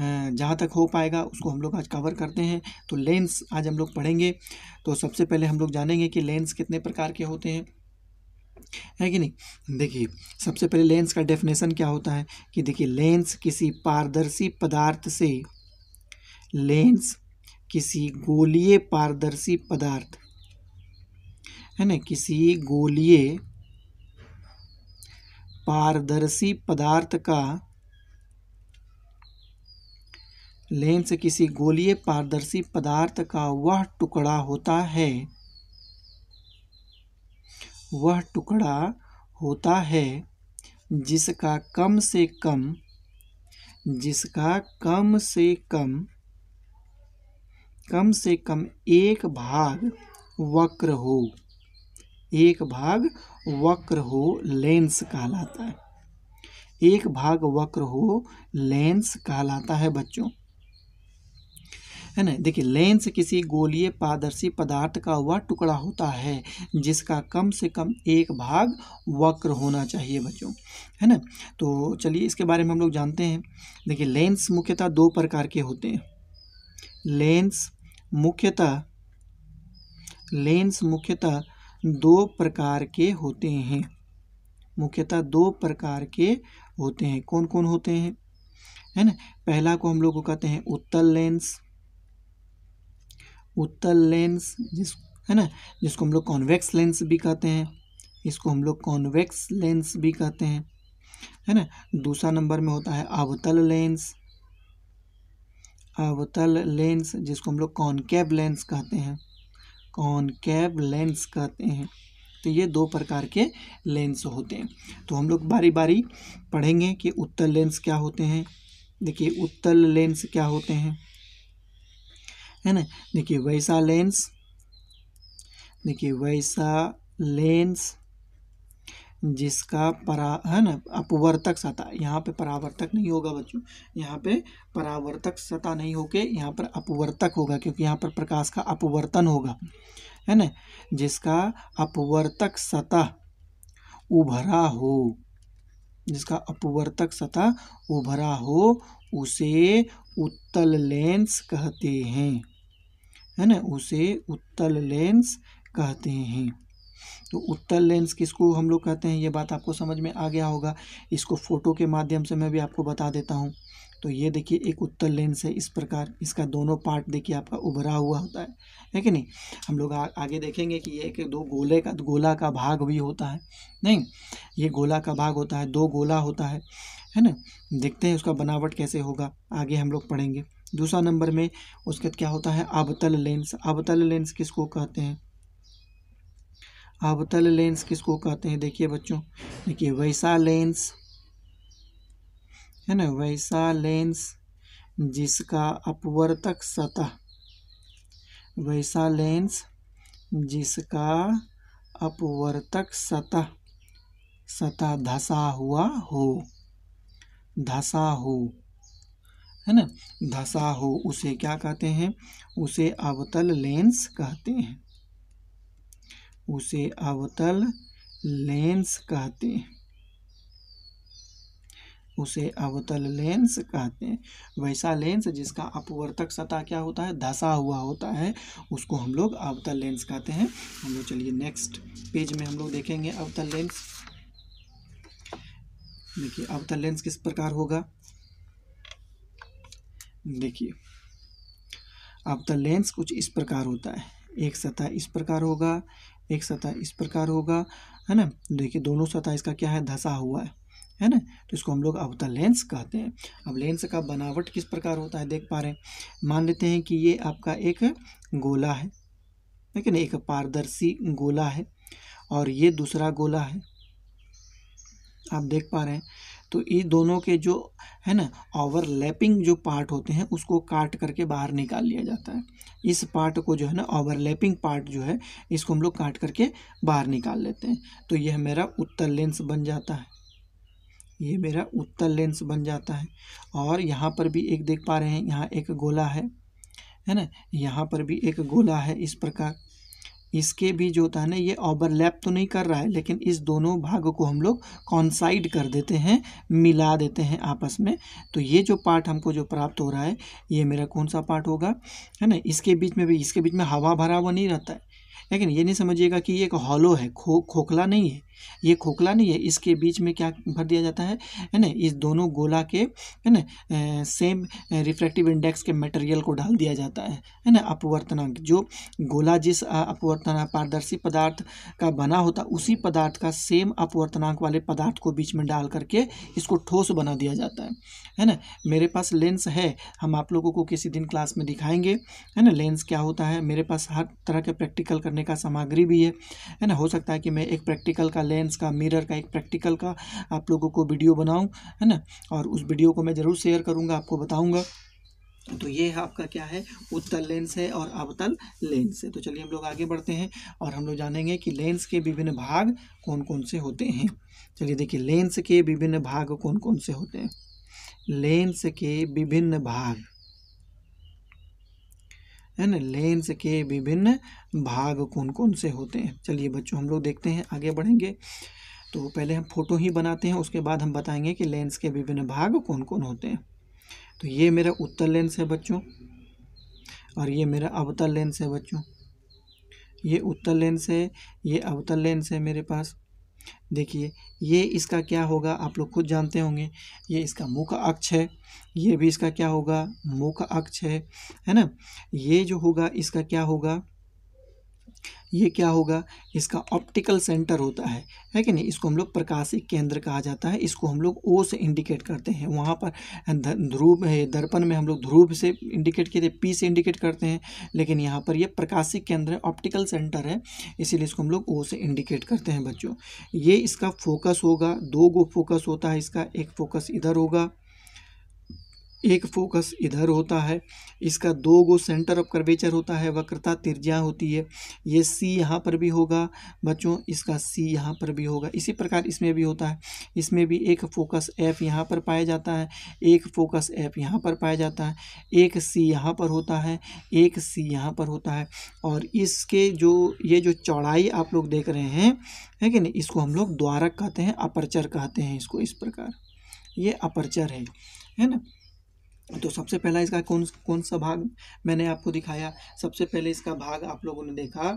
जहाँ तक हो पाएगा उसको हम लोग आज कवर करते हैं तो लेंस आज हम लोग पढ़ेंगे तो सबसे पहले हम लोग जानेंगे कि लेंस कितने प्रकार के होते हैं है कि नहीं देखिए सबसे पहले लेंस का डेफिनेशन क्या होता है कि देखिए लेंस किसी पारदर्शी पदार्थ से लेंस किसी गोलीय पारदर्शी पदार्थ है ना किसी गोलीय पारदर्शी पदार्थ का लेंस किसी गोलीय पारदर्शी पदार्थ का वह टुकड़ा होता है वह टुकड़ा होता है जिसका कम से कम जिसका कम से कम कम से कम एक भाग वक्र हो एक भाग वक्र हो लेंस कहलाता है एक भाग वक्र हो लेंस कहलाता है बच्चों है ना देखिए लेंस किसी गोलीय पारदर्शी पदार्थ का हुआ टुकड़ा होता है जिसका कम से कम एक भाग वक्र होना चाहिए बच्चों है ना तो चलिए इसके बारे में हम लोग जानते हैं देखिए लेंस मुख्यतः दो प्रकार के होते हैं लेंस मुख्यतः लेंस मुख्यतः दो प्रकार के होते हैं मुख्यतः दो प्रकार के होते हैं कौन कौन होते हैं है ना पहला को हम लोग कहते हैं उत्तल लेंस उत्तल लेंस जिस है ना जिसको हम लोग कॉन्वेक्स लेंस भी कहते हैं इसको हम लोग कॉन्वेक्स लेंस भी कहते हैं है ना दूसरा नंबर में होता है अवतल लेंस अवतल लेंस जिसको हम लोग कॉनकेव लेंस कहते हैं कॉनकेव लेंस कहते हैं तो ये दो प्रकार के लेंस होते हैं तो हम लोग बारी बारी पढ़ेंगे कि उत्तल लेंस क्या होते हैं देखिए उत्तल लेंस क्या होते हैं है ना देखिए वैसा लेंस देखिए वैसा लेंस जिसका परा है ना अपवर्तक सतह यहाँ पे परावर्तक नहीं होगा बच्चों यहाँ पे परावर्तक सतह नहीं होके यहाँ पर अपवर्तक होगा क्योंकि यहाँ पर प्रकाश का अपवर्तन होगा है ना जिसका अपवर्तक सतह उभरा हो जिसका अपवर्तक सतह उभरा हो उसे उत्तल लेंस कहते हैं है ना उसे उत्तल लेंस कहते हैं तो उत्तल लेंस किसको हम लोग कहते हैं ये बात आपको समझ में आ गया होगा इसको फ़ोटो के माध्यम से मैं भी आपको बता देता हूँ तो ये देखिए एक उत्तल लेंस है इस प्रकार इसका दोनों पार्ट देखिए आपका उभरा हुआ होता है है कि नहीं हम लोग आगे देखेंगे कि ये एक दो गोले का गोला का भाग भी होता है नहीं ये गोला का भाग होता है दो गोला होता है है ना देखते हैं उसका बनावट कैसे होगा आगे हम लोग पढ़ेंगे दूसरा नंबर में उसके बाद क्या होता है अबतल लेंस अबतल लेंस किसको कहते हैं अबतल लेंस किसको कहते हैं देखिए बच्चों देखिए वैसा लेंस है ना वैसा लेंस जिसका अपवर्तक सतह वैसा लेंस जिसका अपवर्तक सतह सतह धसा हुआ हो धसा हो है ना धसा हो उसे क्या कहते हैं उसे अवतल लेंस कहते हैं उसे अवतल लेंस कहते हैं उसे अवतल लेंस कहते हैं वैसा लेंस जिसका अपवर्तक सतह क्या होता है धसा हुआ होता है उसको हम लोग अवतल लेंस कहते हैं हम लोग चलिए नेक्स्ट पेज में हम लोग देखेंगे अवतल लेंस देखिए अवतल लेंस किस प्रकार होगा देखिए अब द लेंस कुछ इस प्रकार होता है एक सतह इस प्रकार होगा एक सतह इस प्रकार होगा है ना तो देखिए दोनों सतह इसका क्या है धसा हुआ है है ना तो इसको हम लोग अवतल लेंस कहते हैं अब लेंस का बनावट किस प्रकार होता है देख पा रहे हैं मान लेते हैं कि ये आपका एक गोला है ना एक पारदर्शी गोला है और ये दूसरा गोला है आप देख पा रहे हैं तो ये दोनों के जो है ना ओवरलैपिंग जो पार्ट होते हैं उसको काट करके बाहर निकाल लिया जाता है इस पार्ट को जो है ना ओवरलैपिंग पार्ट जो है इसको हम लोग काट करके बाहर निकाल लेते हैं तो यह मेरा उत्तर लेंस बन जाता है ये मेरा उत्तर लेंस बन जाता है और यहाँ पर भी एक देख पा रहे हैं यहाँ एक गोला है है ना यहाँ पर भी एक गोला है इस प्रकार इसके भी जो होता है ना ये ओवरलैप तो नहीं कर रहा है लेकिन इस दोनों भाग को हम लोग कॉन्साइड कर देते हैं मिला देते हैं आपस में तो ये जो पार्ट हमको जो प्राप्त हो रहा है ये मेरा कौन सा पार्ट होगा है ना इसके बीच में भी इसके बीच में हवा भरा हुआ नहीं रहता है लेकिन ये नहीं समझिएगा कि ये एक हॉलो है खो खोखला नहीं है ये खोखला नहीं है इसके बीच में क्या भर दिया जाता है है ना इस दोनों गोला के है ना सेम रिफ्रैक्टिव इंडेक्स के मटेरियल को डाल दिया जाता है है ना अपवर्तनांक जो गोला जिस अपवर्तना पारदर्शी पदार्थ का बना होता उसी पदार्थ का सेम अपवर्तनांक वाले पदार्थ को बीच में डाल करके इसको ठोस बना दिया जाता है है ना मेरे पास लेंस है हम आप लोगों को किसी दिन क्लास में दिखाएंगे है ना लेंस क्या होता है मेरे पास हर तरह के प्रैक्टिकल करने का सामग्री भी है है ना हो सकता है कि मैं एक प्रैक्टिकल का लेंस लेंस का मिरर का एक प्रैक्टिकल का आप लोगों को वीडियो बनाऊँ है ना और उस वीडियो को मैं ज़रूर शेयर करूँगा आपको बताऊँगा तो ये है आपका क्या है उत्तल लेंस है और अवतल लेंस है तो चलिए हम लोग आगे बढ़ते हैं और हम लोग जानेंगे कि लेंस के विभिन्न भाग कौन कौन से होते हैं चलिए देखिए लेंस के विभिन्न भाग कौन कौन से होते हैं लेंस के विभिन्न भाग है ना लेंस के विभिन्न भाग कौन कौन से होते हैं चलिए बच्चों हम लोग देखते हैं आगे बढ़ेंगे तो पहले हम फोटो ही बनाते हैं उसके बाद हम बताएंगे कि लेंस के विभिन्न भाग कौन कौन होते हैं तो ये मेरा उत्तर लेंस है बच्चों और ये मेरा अवतल लेंस है बच्चों ये उत्तर लेंस है ये अवतल लेंस है मेरे पास देखिए ये इसका क्या होगा आप लोग खुद जानते होंगे ये इसका मुख अक्ष है ये भी इसका क्या होगा मुख अक्ष है है ना ये जो होगा इसका क्या होगा ये क्या होगा इसका ऑप्टिकल सेंटर होता है है कि नहीं इसको हम लोग प्रकाशिक केंद्र कहा जाता है इसको हम लोग ओ से इंडिकेट करते हैं वहाँ पर ध्रुव है दर्पण में हम लोग ध्रुव से इंडिकेट किए थे पी से इंडिकेट करते हैं लेकिन यहाँ पर ये प्रकाशिक केंद्र है ऑप्टिकल सेंटर है इसीलिए इसको हम लोग ओ से इंडिकेट करते हैं बच्चों ये इसका फोकस होगा दो गो फोकस होता है इसका एक फोकस इधर होगा एक फोकस इधर होता है इसका दो गो सेंटर ऑफ कर्वेचर होता है वक्रता तिरजा होती है ये सी यहाँ पर भी होगा बच्चों इसका सी यहाँ पर भी होगा इसी प्रकार इसमें भी होता है इसमें भी एक फोकस एफ यहाँ पर पाया जाता है एक फोकस एफ यहाँ पर पाया जाता है एक सी यहाँ पर होता है एक सी यहाँ पर होता है और इसके जो ये जो चौड़ाई आप लोग देख रहे हैं है कि नहीं इसको हम लोग द्वारक कहते हैं अपर्चर कहते हैं इसको इस प्रकार ये अपर्चर है है ना तो सबसे पहला इसका कौन कौन सा भाग मैंने आपको दिखाया सबसे पहले इसका भाग आप लोगों ने देखा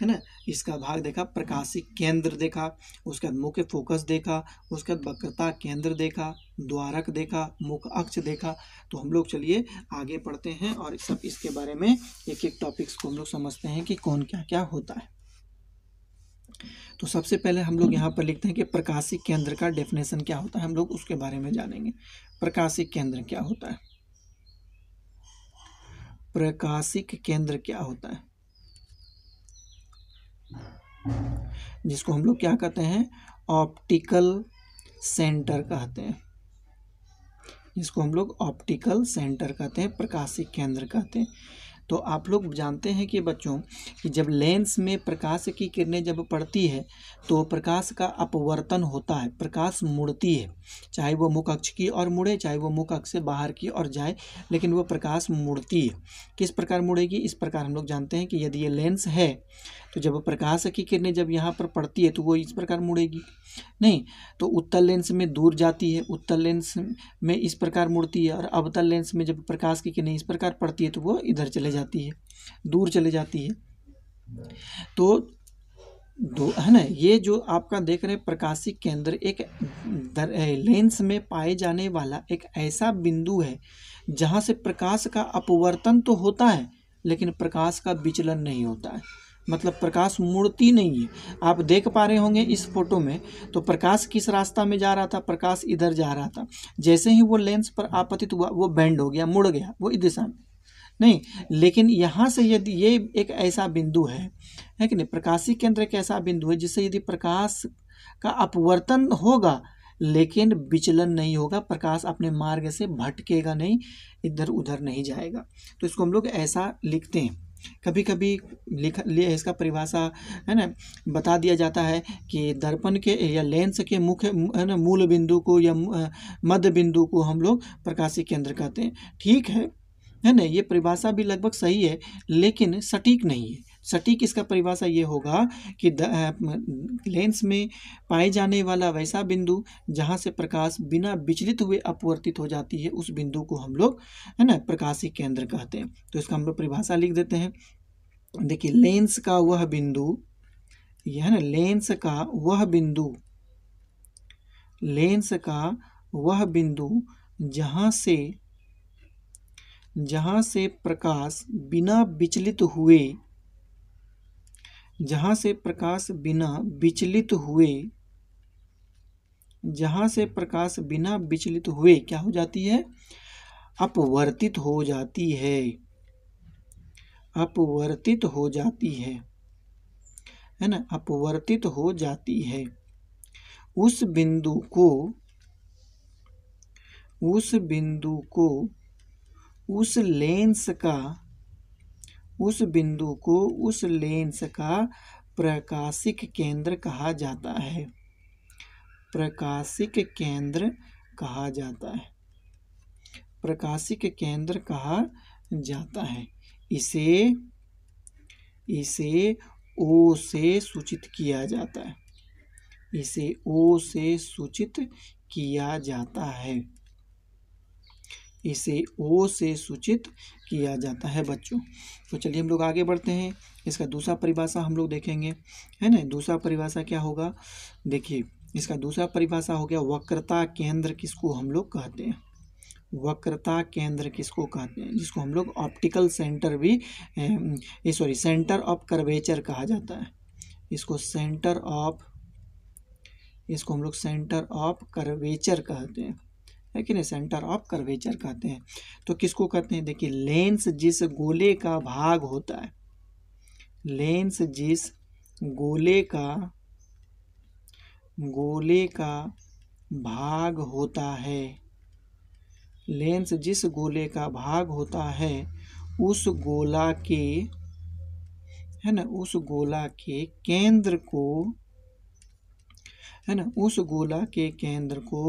है ना इसका भाग देखा प्रकाशिक केंद्र देखा उसके बाद मुख्य फोकस देखा उसके बाद वक्रता केंद्र देखा द्वारक देखा मुख अक्ष देखा तो हम लोग चलिए आगे पढ़ते हैं और सब इसके बारे में एक एक टॉपिक्स को हम लोग समझते हैं कि कौन क्या क्या होता है तो सबसे पहले हम लोग यहाँ पर लिखते हैं कि प्रकाशिक केंद्र का डेफिनेशन क्या होता है हम लोग उसके बारे में जानेंगे प्रकाशिक केंद्र क्या होता है प्रकाशिक केंद्र क्या होता है जिसको हम लोग क्या कहते हैं ऑप्टिकल सेंटर कहते हैं जिसको हम लोग ऑप्टिकल सेंटर कहते हैं प्रकाशिक केंद्र कहते हैं तो आप लोग जानते हैं कि बच्चों कि जब लेंस में प्रकाश की किरणें जब पड़ती है तो प्रकाश का अपवर्तन होता है प्रकाश मुड़ती है चाहे वो मुख अक्ष की और मुड़े चाहे वो मुख अक्ष से बाहर की और जाए लेकिन वो प्रकाश मुड़ती है किस प्रकार मुड़ेगी इस प्रकार हम लोग जानते हैं कि यदि ये लेंस है तो जब प्रकाश की किरणें जब यहाँ पर पड़ती है तो वो इस प्रकार मुड़ेगी नहीं तो उत्तर लेंस में दूर जाती है उत्तर लेंस में इस प्रकार मुड़ती है और अवतल लेंस में जब प्रकाश की किरणें इस प्रकार पड़ती है तो वो इधर चले जाती जाती है दूर चले जाती है तो दो है ना ये जो आपका देख रहे प्रकाशिक केंद्र एक दर, लेंस में पाए जाने वाला एक ऐसा बिंदु है जहाँ से प्रकाश का अपवर्तन तो होता है लेकिन प्रकाश का विचलन नहीं होता है मतलब प्रकाश मूर्ति नहीं है आप देख पा रहे होंगे इस फोटो में तो प्रकाश किस रास्ता में जा रहा था प्रकाश इधर जा रहा था जैसे ही वो लेंस पर आपतित हुआ वो बैंड हो गया मुड़ गया वो इस दिशा में नहीं लेकिन यहाँ से यदि ये एक ऐसा बिंदु है है कि नहीं प्रकाशी केंद्र एक ऐसा बिंदु है जिससे यदि प्रकाश का अपवर्तन होगा लेकिन विचलन नहीं होगा प्रकाश अपने मार्ग से भटकेगा नहीं इधर उधर नहीं जाएगा तो इसको हम लोग ऐसा लिखते हैं कभी कभी लिखा इसका परिभाषा है ना बता दिया जाता है कि दर्पण के या लेंस के मुख्य है ना मूल बिंदु को या मध्य बिंदु को हम लोग प्रकाशी केंद्र कहते हैं ठीक है है ना ये परिभाषा भी लगभग सही है लेकिन सटीक नहीं है सटीक इसका परिभाषा ये होगा कि लेंस में पाए जाने वाला वैसा बिंदु जहाँ से प्रकाश बिना विचलित हुए अपवर्तित हो जाती है उस बिंदु को हम लोग है ना प्रकाशी केंद्र कहते हैं तो इसका हम लोग परिभाषा लिख देते हैं देखिए लेंस का वह बिंदु यह है ना लेंस का वह बिंदु लेंस का वह बिंदु जहाँ से जहाँ से प्रकाश बिना विचलित हुए जहाँ से प्रकाश बिना विचलित हुए जहाँ से प्रकाश बिना विचलित हुए क्या हो जाती है अपवर्तित हो जाती है अपवर्तित हो जाती है है ना अपवर्तित हो जाती है उस बिंदु को उस बिंदु को उस लेंस का उस बिंदु को उस लेंस का प्रकाशिक केंद्र कहा जाता है प्रकाशिक केंद्र कहा जाता है प्रकाशिक केंद्र कहा जाता है इसे इसे ओ से सूचित किया जाता है इसे ओ से सूचित किया जाता है इसे ओ से सूचित किया जाता है बच्चों तो चलिए हम लोग आगे बढ़ते हैं इसका दूसरा परिभाषा हम लोग देखेंगे है ना दूसरा परिभाषा क्या होगा देखिए इसका दूसरा परिभाषा हो गया वक्रता केंद्र किसको हम लोग कहते हैं वक्रता केंद्र किसको कहते हैं जिसको हम लोग ऑप्टिकल सेंटर भी सॉरी सेंटर ऑफ कर्वेचर कहा जाता है इसको सेंटर ऑफ इसको हम लोग सेंटर ऑफ कर्वेचर कहते हैं लेकिन सेंटर ऑफ कर्वेचर कहते हैं तो किसको कहते हैं देखिए लेंस जिस गोले का भाग होता है लेंस जिस गोले का गोले का भाग होता है लेंस जिस गोले का भाग होता है उस गोला के है ना उस गोला के केंद्र को है ना उस गोला के केंद्र को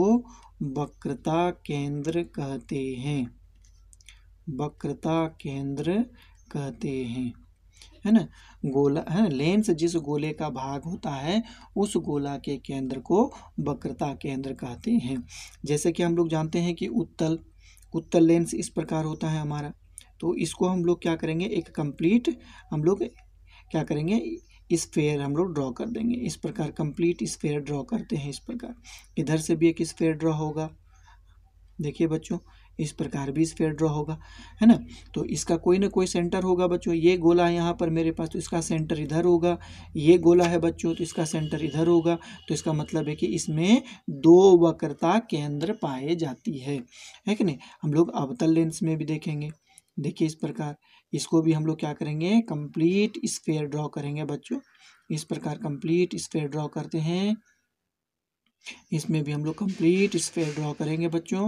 वक्रता केंद्र कहते हैं वक्रता केंद्र कहते हैं है ना गोला है ना लेंस जिस गोले का भाग होता है उस गोला के केंद्र को वक्रता केंद्र कहते हैं जैसे कि हम लोग जानते हैं कि उत्तल उत्तल लेंस इस प्रकार होता है हमारा तो इसको हम लोग क्या करेंगे एक कंप्लीट हम लोग क्या करेंगे स्फेयर हम लोग ड्रॉ कर देंगे इस प्रकार कंप्लीट स्फेयर ड्रॉ करते हैं इस प्रकार इधर से भी एक स्फेयर ड्रॉ होगा देखिए बच्चों इस प्रकार भी स्फेयर ड्रॉ होगा है ना तो इसका कोई ना कोई सेंटर होगा बच्चों ये गोला है यहाँ पर मेरे पास तो इसका सेंटर इधर होगा ये गोला है बच्चों तो इसका सेंटर इधर होगा तो इसका मतलब है कि इसमें दो वक्रता केंद्र पाए जाती है है कि नहीं हम लोग अवतल लेंस में भी देखेंगे देखिए इस प्रकार इसको भी हम लोग क्या करेंगे कंप्लीट स्क्वेयर ड्रॉ करेंगे बच्चों इस प्रकार कंप्लीट स्क्वेयर ड्रॉ करते हैं इसमें भी हम लोग कंप्लीट स्क्वेयर ड्रॉ करेंगे बच्चों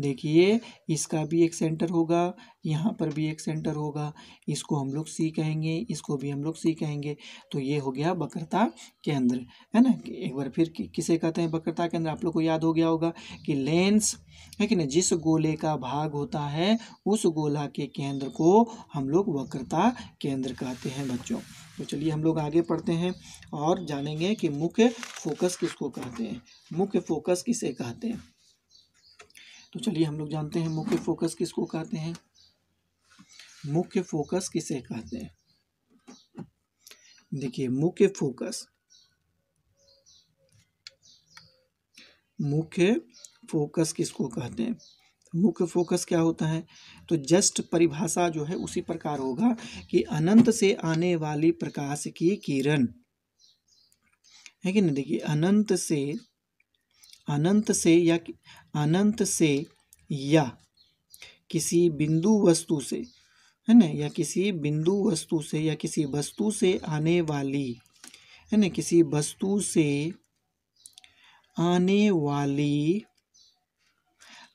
देखिए इसका भी एक सेंटर होगा यहाँ पर भी एक सेंटर होगा इसको हम लोग सी कहेंगे इसको भी हम लोग सी कहेंगे तो ये हो गया बकरता केंद्र है ना एक बार फिर कि, किसे कहते हैं बकरता केंद्र आप लोग को याद हो गया होगा कि लेंस है कि ना जिस गोले का भाग होता है उस गोला के केंद्र को हम लोग वक्रता केंद्र कहते हैं बच्चों तो चलिए हम लोग आगे पढ़ते हैं और जानेंगे कि मुख्य फोकस किसको कहते हैं मुख्य फोकस किसे कहते हैं तो चलिए हम लोग जानते हैं मुख्य फोकस किसको कहते हैं मुख्य फोकस किसे कहते हैं देखिए मुख्य फोकस मुख्य फोकस किसको कहते हैं मुख्य फोकस क्या होता है तो जस्ट परिभाषा जो है उसी प्रकार होगा कि अनंत से आने वाली प्रकाश की किरण है कि नहीं देखिए अनंत से अनंत से या अनंत से या किसी बिंदु वस्तु से है ना या किसी बिंदु वस्तु से या किसी वस्तु से आने वाली है ना किसी वस्तु से आने वाली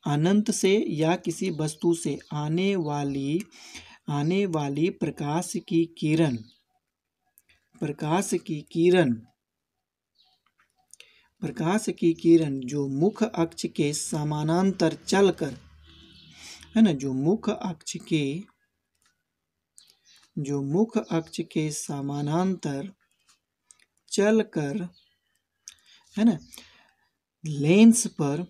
अनंत से या किसी वस्तु से आने वाली आने वाली प्रकाश की किरण प्रकाश की किरण प्रकाश की किरण जो मुख अक्ष के समानांतर चलकर है ना जो मुख अक्ष के जो मुख अक्ष के समानांतर चलकर है ना लेंस पर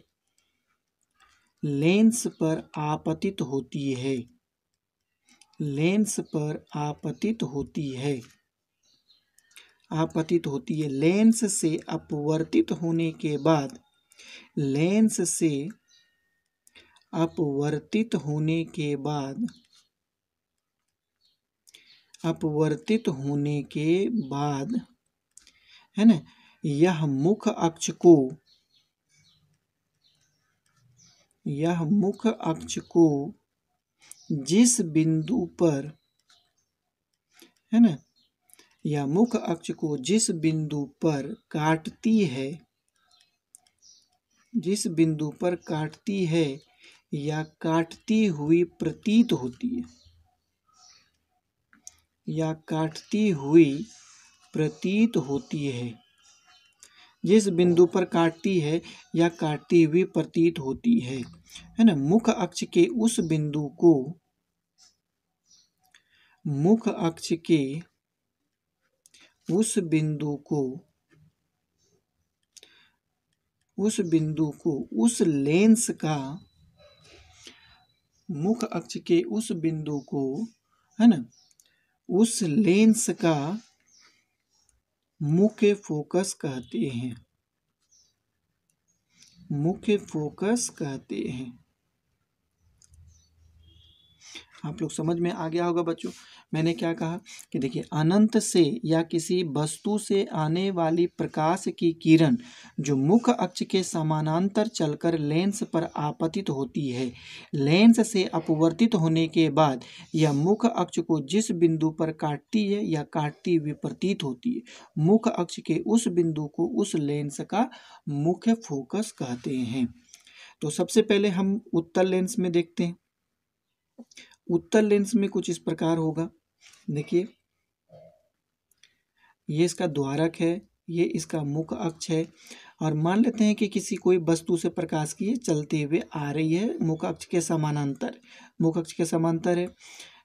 लेंस पर आपतित होती है लेंस पर आपतित होती है आपतित होती है लेंस से अपवर्तित होने के बाद लेंस से अपवर्तित होने के बाद अपवर्तित होने के बाद है ना यह मुख अक्ष को यह मुख अक्ष को जिस बिंदु पर है ना या मुख अक्ष को जिस बिंदु पर काटती है जिस बिंदु पर काटती है या काटती हुई प्रतीत होती है या काटती हुई प्रतीत होती है जिस बिंदु पर काटती है या काटती हुई प्रतीत होती है है ना मुख अक्ष के उस बिंदु को मुख अक्ष के उस बिंदु को उस बिंदु को उस लेंस का मुख अक्ष के उस बिंदु को है ना उस लेंस का मुख्य फोकस कहते हैं मुख्य फोकस कहते हैं आप लोग समझ में आ गया होगा बच्चों मैंने क्या कहा कि देखिए अनंत से या किसी वस्तु से आने वाली प्रकाश की किरण जो मुख्य अक्ष के समानांतर चलकर लेंस पर आपतित होती है लेंस से अपवर्तित होने के बाद यह मुख्य अक्ष को जिस बिंदु पर काटती है या काटती विपरीत होती है मुख्य अक्ष के उस बिंदु को उस लेंस का मुख्य फोकस कहते हैं तो सबसे पहले हम उत्तर लेंस में देखते हैं उत्तर लेंस में कुछ इस प्रकार होगा देखिए ये इसका द्वारक है ये इसका मुख अक्ष है और मान लेते हैं कि किसी कोई वस्तु से प्रकाश की चलते हुए आ रही है मुख अक्ष के समानांतर मुख अक्ष के समानांतर है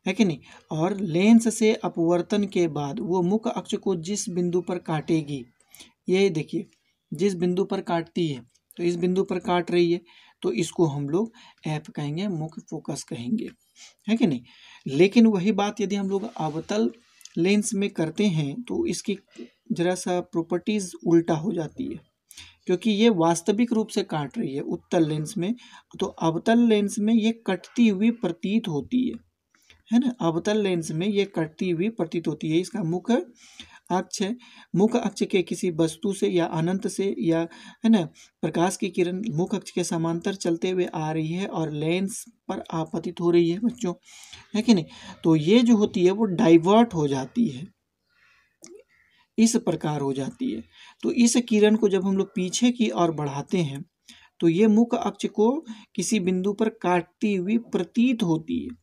है कि नहीं और लेंस से अपवर्तन के बाद वो मुख अक्ष को जिस बिंदु पर काटेगी ये देखिए जिस बिंदु पर काटती है तो इस बिंदु पर काट रही है तो इसको हम लोग ऐप कहेंगे मुख्य फोकस कहेंगे है कि नहीं लेकिन वही बात यदि हम लोग अवतल लेंस में करते हैं तो इसकी ज़रा सा प्रॉपर्टीज़ उल्टा हो जाती है क्योंकि ये वास्तविक रूप से काट रही है उत्तल लेंस में तो अवतल लेंस में ये कटती हुई प्रतीत होती है है ना अवतल लेंस में ये कटती हुई प्रतीत होती है इसका मुख्य अक्ष है मुख अक्ष के किसी वस्तु से या अनंत से या है ना प्रकाश की किरण मुख अक्ष के समांतर चलते हुए आ रही है और लेंस पर आपतित हो रही है बच्चों है कि नहीं तो ये जो होती है वो डाइवर्ट हो जाती है इस प्रकार हो जाती है तो इस किरण को जब हम लोग पीछे की ओर बढ़ाते हैं तो ये मुख अक्ष को किसी बिंदु पर काटती हुई प्रतीत होती है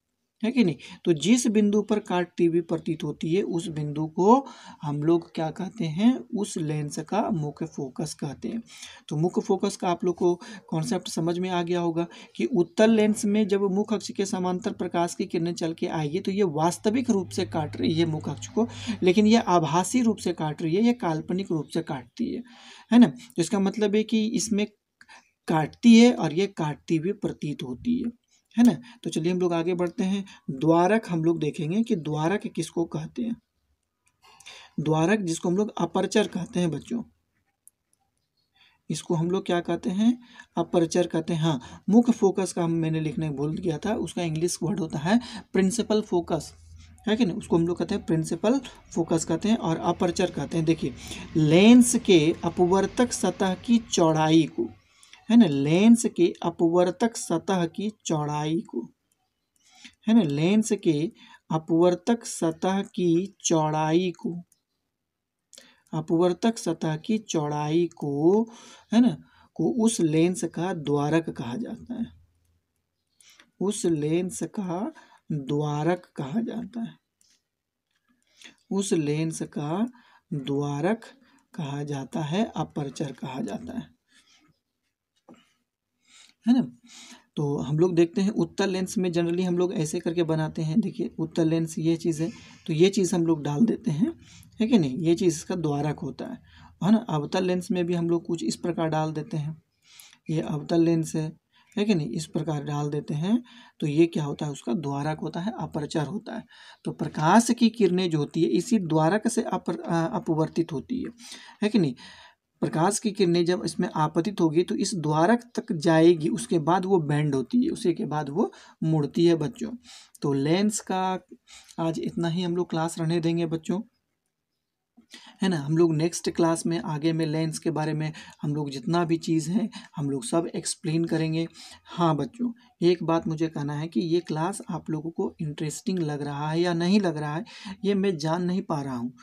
है कि नहीं तो जिस बिंदु पर काट हुई प्रतीत होती है उस बिंदु को हम लोग क्या कहते हैं उस लेंस का मुख्य फोकस कहते हैं तो मुख्य फोकस का आप लोग को कॉन्सेप्ट समझ में आ गया होगा कि उत्तर लेंस में जब मुख अक्ष के समांतर प्रकाश की किरणें चल के आएगी तो ये वास्तविक रूप से काट रही है मुख अक्ष को लेकिन यह आभासी रूप से काट रही है यह काल्पनिक रूप से काटती है है ना तो इसका मतलब है कि इसमें काटती है और ये काटती हुई प्रतीत होती है है ना तो चलिए हम लोग आगे बढ़ते हैं द्वारक हम लोग देखेंगे कि द्वारक किसको कहते हैं द्वारक जिसको हम लोग अपरचर कहते हैं बच्चों इसको हम लोग क्या कहते हैं अपरचर कहते हैं हाँ मुख्य फोकस का हम मैंने लिखने भूल गया था उसका इंग्लिश वर्ड होता है प्रिंसिपल फोकस है कि नहीं उसको हम लोग कहते हैं प्रिंसिपल फोकस कहते हैं और अपरचर कहते हैं देखिए लेंस के अपवर्तक सतह की चौड़ाई को है ना लेंस के अपवर्तक सतह की चौड़ाई को है ना लेंस के अपवर्तक सतह की चौड़ाई को अपवर्तक सतह की चौड़ाई को है ना को उस लेंस का द्वारक कहा जाता है उस लेंस का द्वारक कहा जाता है उस लेंस का द्वारक कहा जाता है अपरचर कहा जाता है है ना तो हम लोग देखते हैं उत्तर लेंस में जनरली हम लोग ऐसे करके बनाते हैं देखिए उत्तर लेंस ये चीज़ है तो ये चीज़ हम लोग डाल देते हैं है कि नहीं ये चीज़ इसका द्वारक होता है है ना अवतल लेंस में भी हम लोग कुछ इस प्रकार डाल देते हैं ये अवतल लेंस है है कि नहीं इस प्रकार डाल देते हैं तो ये क्या होता है उसका द्वारक होता है अपरचर होता है तो प्रकाश की किरणें जो होती है इसी द्वारक से अपर अपवर्तित होती है है कि नहीं प्रकाश की किरणें जब इसमें आपतित होगी तो इस द्वारक तक जाएगी उसके बाद वो बैंड होती है उसी के बाद वो मुड़ती है बच्चों तो लेंस का आज इतना ही हम लोग क्लास रहने देंगे बच्चों है ना हम लोग नेक्स्ट क्लास में आगे में लेंस के बारे में हम लोग जितना भी चीज़ है हम लोग सब एक्सप्लेन करेंगे हाँ बच्चों एक बात मुझे कहना है कि ये क्लास आप लोगों को इंटरेस्टिंग लग रहा है या नहीं लग रहा है ये मैं जान नहीं पा रहा हूँ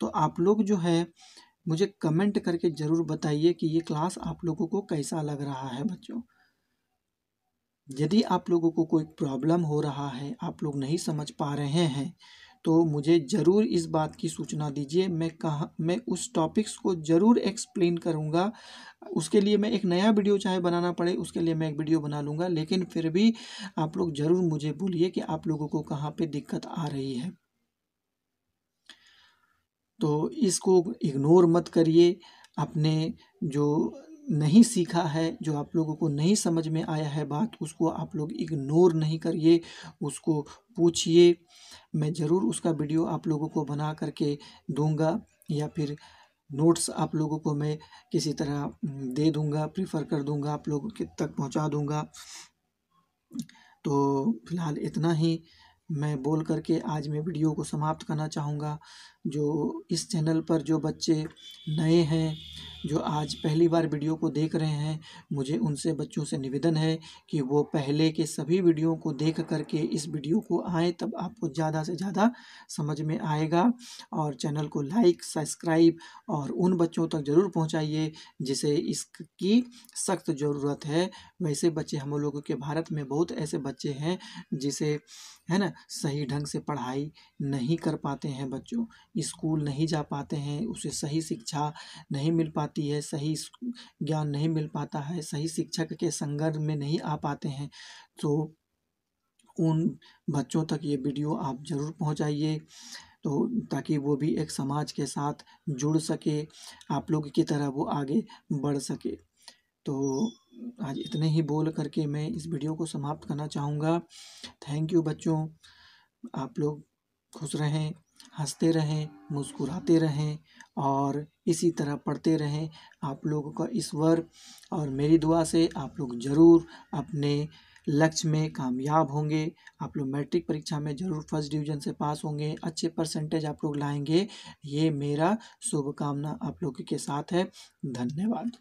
तो आप लोग जो है मुझे कमेंट करके ज़रूर बताइए कि ये क्लास आप लोगों को कैसा लग रहा है बच्चों यदि आप लोगों को कोई प्रॉब्लम हो रहा है आप लोग नहीं समझ पा रहे हैं तो मुझे ज़रूर इस बात की सूचना दीजिए मैं कहाँ मैं उस टॉपिक्स को ज़रूर एक्सप्लेन करूँगा उसके लिए मैं एक नया वीडियो चाहे बनाना पड़े उसके लिए मैं एक वीडियो बना लूँगा लेकिन फिर भी आप लोग ज़रूर मुझे बोलिए कि आप लोगों को कहाँ पे दिक्कत आ रही है तो इसको इग्नोर मत करिए अपने जो नहीं सीखा है जो आप लोगों को नहीं समझ में आया है बात उसको आप लोग इग्नोर नहीं करिए उसको पूछिए मैं ज़रूर उसका वीडियो आप लोगों को बना करके दूंगा या फिर नोट्स आप लोगों को मैं किसी तरह दे दूंगा प्रीफर कर दूंगा आप लोगों के तक पहुंचा दूंगा तो फिलहाल इतना ही मैं बोल करके आज मैं वीडियो को समाप्त करना चाहूँगा जो इस चैनल पर जो बच्चे नए हैं जो आज पहली बार वीडियो को देख रहे हैं मुझे उनसे बच्चों से निवेदन है कि वो पहले के सभी वीडियो को देख करके इस वीडियो को आए तब आपको ज़्यादा से ज़्यादा समझ में आएगा और चैनल को लाइक सब्सक्राइब और उन बच्चों तक ज़रूर पहुँचाइए जिसे इसकी सख्त ज़रूरत है वैसे बच्चे हम लोगों के भारत में बहुत ऐसे बच्चे हैं जिसे है ना सही ढंग से पढ़ाई नहीं कर पाते हैं बच्चों स्कूल नहीं जा पाते हैं उसे सही शिक्षा नहीं मिल पाती पाती है सही ज्ञान नहीं मिल पाता है सही शिक्षक के संगत में नहीं आ पाते हैं तो उन बच्चों तक ये वीडियो आप ज़रूर पहुंचाइए तो ताकि वो भी एक समाज के साथ जुड़ सके आप लोग की तरह वो आगे बढ़ सके तो आज इतने ही बोल करके मैं इस वीडियो को समाप्त करना चाहूँगा थैंक यू बच्चों आप लोग खुश रहें हंसते रहें मुस्कुराते रहें और इसी तरह पढ़ते रहें आप लोगों का ईश्वर और मेरी दुआ से आप लोग ज़रूर अपने लक्ष्य में कामयाब होंगे आप लोग मैट्रिक परीक्षा में ज़रूर फर्स्ट डिवीज़न से पास होंगे अच्छे परसेंटेज आप लोग लाएंगे ये मेरा शुभकामना आप लोगों के साथ है धन्यवाद